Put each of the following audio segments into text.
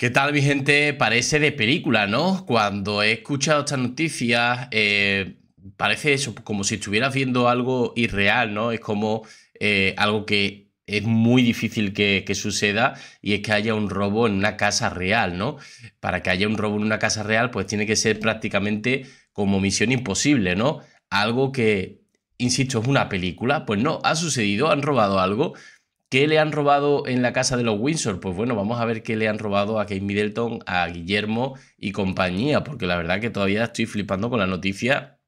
¿Qué tal, mi gente? Parece de película, ¿no? Cuando he escuchado esta noticia, eh, parece eso, como si estuvieras viendo algo irreal, ¿no? Es como eh, algo que es muy difícil que, que, suceda y es que haya un robo en una casa real, ¿no? Para que haya un robo en una casa real, pues tiene que ser prácticamente como misión imposible, ¿no? Algo que, insisto, es una película. Pues no, ha sucedido, han robado algo ¿Qué le han robado en la casa de los Windsor? Pues bueno, vamos a ver qué le han robado a Kate Middleton, a Guillermo y compañía, porque la verdad que todavía estoy flipando con la noticia.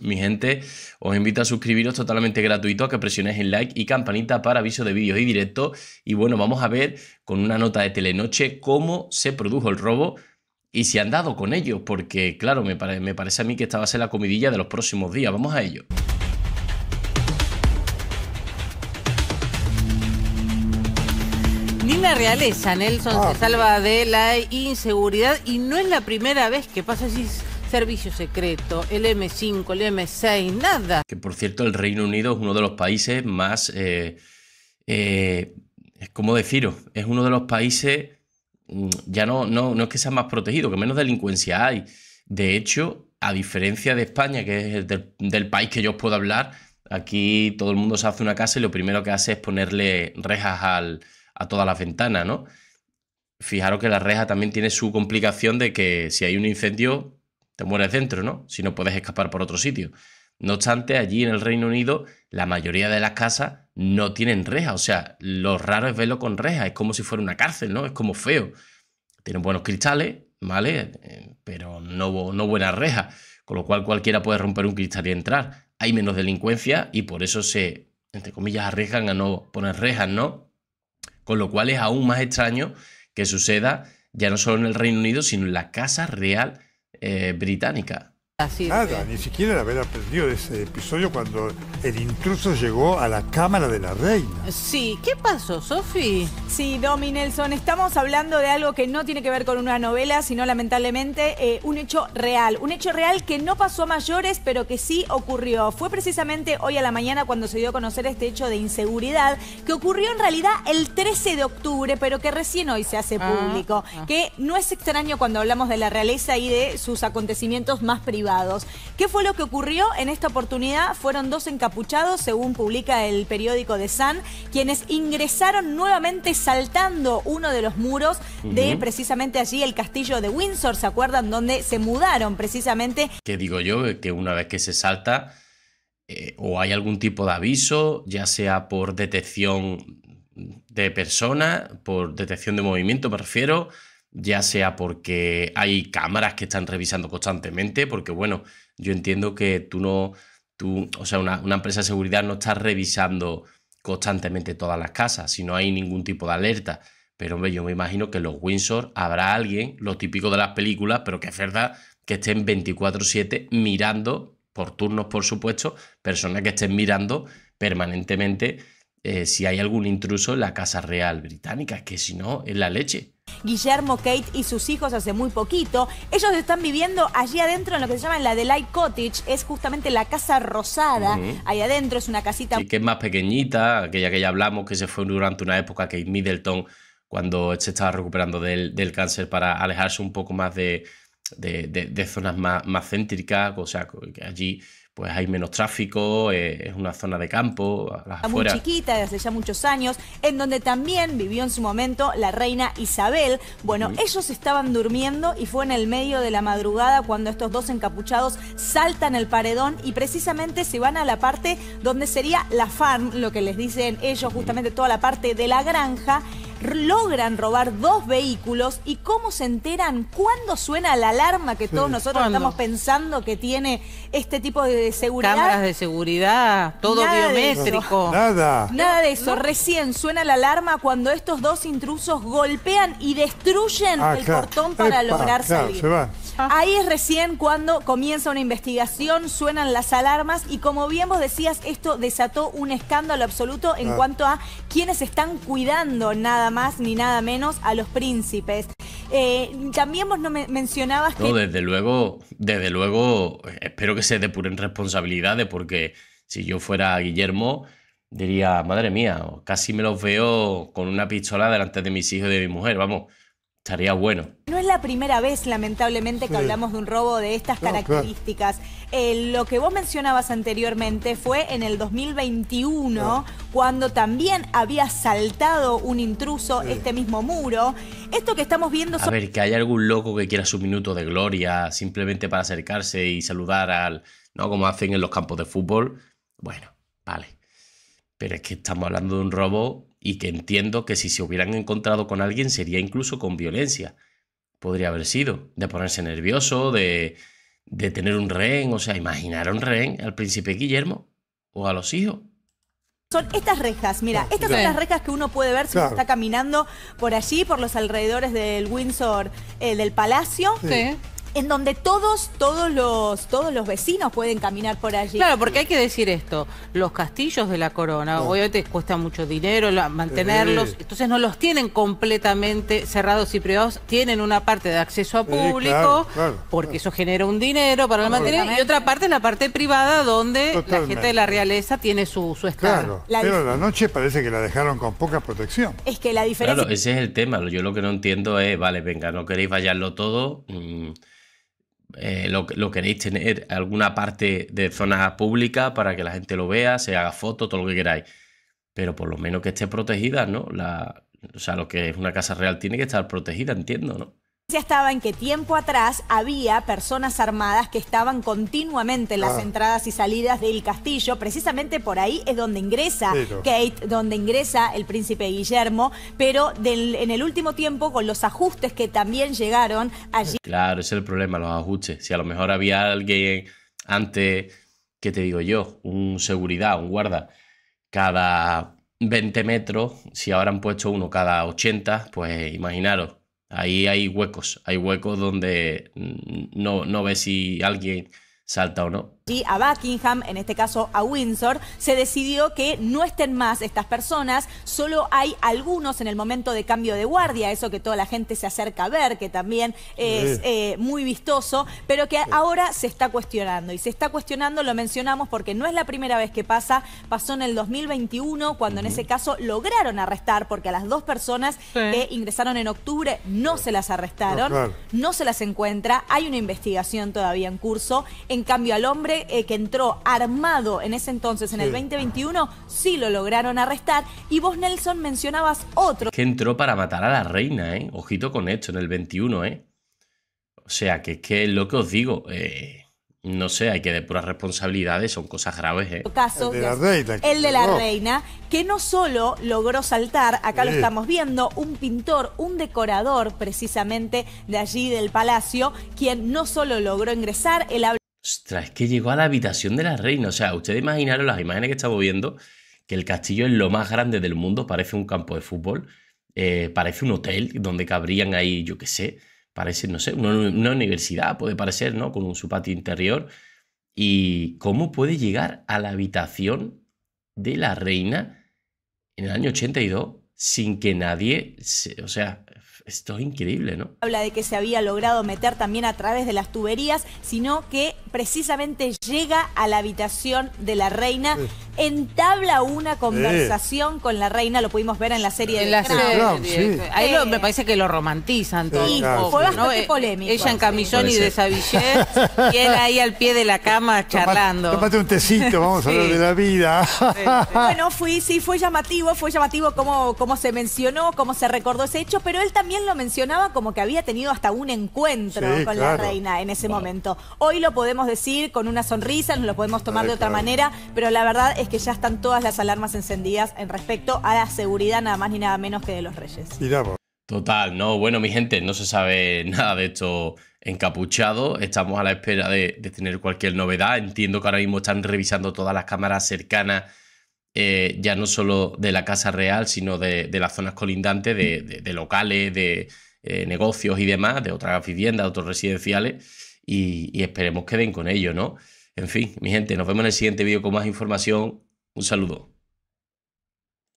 Mi gente, os invito a suscribiros totalmente gratuito, a que presionéis el like y campanita para aviso de vídeos y directo. Y bueno, vamos a ver con una nota de telenoche cómo se produjo el robo y si han dado con ellos, porque claro, me, me parece a mí que esta va a ser la comidilla de los próximos días. Vamos a ello. Ni la realeza, Nelson se ah. salva de la inseguridad y no es la primera vez que pasa así. Servicio secreto, el M5, el M6, nada. Que por cierto, el Reino Unido es uno de los países más. Eh, eh, ¿Cómo deciros? Es uno de los países. Mm, ya no, no, es que sea más protegido, que menos delincuencia hay. De hecho, a diferencia de España, que es del, país que yo os puedo hablar, aquí todo el mundo se hace una casa y lo primero que hace es ponerle rejas al, a todas las ventanas, ¿no? Fijaros que la reja también tiene su complicación de que si hay un incendio, te mueres dentro, ¿no? Si no puedes escapar por otro sitio. No obstante, allí en el Reino Unido, la mayoría de las casas no tienen reja. O sea, lo raro es verlo con reja. Es como si fuera una cárcel, ¿no? Es como feo. Tienen buenos cristales, ¿vale? Eh, pero no, no buenas rejas. Con lo cual cualquiera puede romper un cristal y entrar. Hay menos delincuencia y por eso se, entre comillas, arriesgan a no poner rejas, ¿no? Con lo cual es aún más extraño que suceda ya no solo en el Reino Unido, sino en la Casa Real eh, Británica. Nada, ni siquiera el haber aprendido de ese episodio cuando el intruso llegó a la Cámara de la Reina. Sí, ¿qué pasó, Sofi? Sí, Domi Nelson, estamos hablando de algo que no tiene que ver con una novela, sino lamentablemente eh, un hecho real. Un hecho real que no pasó a mayores, pero que sí ocurrió. Fue precisamente hoy a la mañana cuando se dio a conocer este hecho de inseguridad, que ocurrió en realidad el 13 de octubre, pero que recién hoy se hace ah, público. Ah. Que no es extraño cuando hablamos de la realeza y de sus acontecimientos más privados. ¿Qué fue lo que ocurrió? En esta oportunidad fueron dos encapuchados, según publica el periódico de San, quienes ingresaron nuevamente saltando uno de los muros de precisamente allí el castillo de Windsor, ¿se acuerdan? Donde se mudaron precisamente. Que digo yo, que una vez que se salta... Eh, o hay algún tipo de aviso, ya sea por detección de persona, por detección de movimiento, me refiero, ya sea porque hay cámaras que están revisando constantemente, porque bueno, yo entiendo que tú no, tú, o sea, una, empresa de seguridad no está revisando constantemente todas las casas, si no hay ningún tipo de alerta. Pero hombre, yo me imagino que en los Windsor habrá alguien, lo típico de las películas, pero que es verdad que estén 24/7 mirando, por turnos por supuesto, personas que estén mirando permanentemente eh, si hay algún intruso en la Casa Real Británica, que si no, es la leche. Guillermo, Kate y sus hijos hace muy poquito. Ellos están viviendo allí adentro en lo que se llama la Delight Cottage. Es justamente la casa rosada. Ahí adentro es una casita. que es más pequeñita, aquella que ya hablamos, que se fue durante una época que Middleton, cuando se estaba recuperando del, cáncer, para alejarse un poco más de, de, zonas más, más, céntricas. O sea, allí pues hay menos tráfico, eh, es una zona de campo. Está muy chiquita desde ya muchos años, en donde también vivió en su momento la reina Isabel. Bueno, ellos estaban durmiendo y fue en el medio de la madrugada cuando estos dos encapuchados saltan el paredón y precisamente se van a la parte donde sería la farm, lo que les dicen ellos, justamente toda la parte de la granja logran robar dos vehículos y cómo se enteran cuándo suena la alarma que todos nosotros estamos pensando que tiene este tipo de seguridad. Cámaras de seguridad, todo biométrico. nada. Nada de eso. Recién suena la alarma cuando estos dos intrusos golpean y destruyen ah, el portón para lograr salir. Ahí es recién cuando comienza una investigación, suenan las alarmas y como bien vos decías, esto desató un escándalo absoluto en ah. cuanto a quienes están cuidando nada más ni nada menos a los príncipes. Eh, también vos no me mencionabas que... No, desde luego, desde luego, espero que se depuren responsabilidades porque si yo fuera Guillermo, diría, madre mía, casi me los veo con una pistola delante de mis hijos y de mi mujer, vamos. Estaría bueno. No es la primera vez, lamentablemente, que hablamos de un robo de estas características. Eh, lo que vos mencionabas anteriormente fue en el 2021, cuando también había saltado un intruso este mismo muro. Esto que estamos viendo... A ver, que hay algún loco que quiera su minuto de gloria simplemente para acercarse y saludar al... ¿No? Como hacen en los campos de fútbol. Bueno, vale. Pero es que estamos hablando de un robo y que entiendo que si se hubieran encontrado con alguien sería incluso con violencia. Podría haber sido, de ponerse nervioso, de, de tener un rehén, o sea, imaginar a un rehén al príncipe Guillermo o a los hijos. Son estas rejas, mira, estas son las rejas que uno puede ver si está caminando por allí, por los alrededores del Windsor, eh, del palacio. Sí en donde todos, todos los, todos los vecinos pueden caminar por allí. Claro, porque hay que decir esto, los castillos de la corona, ah. obviamente cuesta mucho dinero mantenerlos, entonces no los tienen completamente cerrados y privados, tienen una parte de acceso a público, porque eso genera un dinero para la mantener, y otra parte es la parte privada donde la gente de la realeza tiene su, su estado. pero la noche parece que la dejaron con poca protección. Es que la diferencia... Claro, ese es el tema, yo lo que no entiendo es, vale, venga, no queréis fallarlo todo... Mm, eh, lo, lo, queréis tener alguna parte de zona pública para que la gente lo vea, se haga foto, todo lo que queráis. Pero por lo menos que esté protegida, ¿no? La, o sea, lo que es una casa real tiene que estar protegida, entiendo, ¿no? estaba en que tiempo atrás había personas armadas que estaban continuamente en las ah. entradas y salidas del castillo. Precisamente por ahí es donde ingresa Kate, donde ingresa el príncipe Guillermo, pero en el último tiempo con los ajustes que también llegaron allí. Claro, ese es el problema, los ajustes. Si a lo mejor había alguien antes, ¿qué te digo yo? Un seguridad, un guarda, cada 20 metros, si ahora han puesto uno cada 80, pues imaginaros Ahí hay huecos, hay huecos donde no, no ves si alguien salta o no. Y a Buckingham, en este caso a Windsor, se decidió que no estén más estas personas, solo hay algunos en el momento de cambio de guardia, eso que toda la gente se acerca a ver, que también es eh, muy vistoso, pero que ahora se está cuestionando. Y se está cuestionando, lo mencionamos porque no es la primera vez que pasa, pasó en el 2021, cuando en ese caso lograron arrestar, porque a las dos personas que ingresaron en octubre no se las arrestaron, no se las encuentra, hay una investigación todavía en curso, en cambio al hombre eh, que entró armado en ese entonces, en el 2021, sí lo lograron arrestar. Y vos, Nelson, mencionabas otro. Que entró para matar a la reina, ¿eh? Ojito con esto, en el 21, ¿eh? O sea, que es que lo que os digo, eh, no sé, hay que depurar responsabilidades, son cosas graves. ¿eh? el de la reina. que no solo logró saltar, acá lo estamos viendo, un pintor, un decorador precisamente de allí del palacio, quien no solo logró ingresar, él Ostras, es que llegó a la habitación de la reina. O sea, ustedes imaginaron las imágenes que estamos viendo, que el castillo es lo más grande del mundo, parece un campo de fútbol, eh, parece un hotel donde cabrían ahí, yo qué sé, parece, no sé, una, universidad puede parecer, ¿no? Con un, su patio interior. ¿Y cómo puede llegar a la habitación de la reina en el año 82 sin que nadie, se, o sea, esto es increíble, ¿no? Habla de que se había logrado meter también a través de las tuberías, sino que precisamente llega a la habitación de la reina, entabla una conversación con la reina, lo pudimos ver en la serie de la Serie, Ahí me parece que lo romantizan todo. fue bastante eh, polémico. Ella en camillón y de y él ahí al pie de la cama charlando. Tómate un tecito, vamos a hablar de la vida. bueno, fui, sí, fue llamativo, fue llamativo cómo, cómo se mencionó, cómo se recordó ese hecho, pero él también también lo mencionaba como que había tenido hasta un encuentro con la reina en ese momento. Hoy lo podemos decir con una sonrisa, nos lo podemos tomar de otra manera, pero la verdad es que ya están todas las alarmas encendidas en respecto a la seguridad nada más ni nada menos que de los reyes. Total, no, bueno, mi gente, no se sabe nada de esto encapuchado. Estamos a la espera de, de tener cualquier novedad. Entiendo que ahora mismo están revisando todas las cámaras cercanas eh, ya no solo de la Casa Real, sino de, las zonas colindantes, de, locales, de eh, negocios y demás, de otras viviendas, otros residenciales, y, y esperemos que den con ello, ¿no? En fin, mi gente, nos vemos en el siguiente vídeo con más información. Un saludo.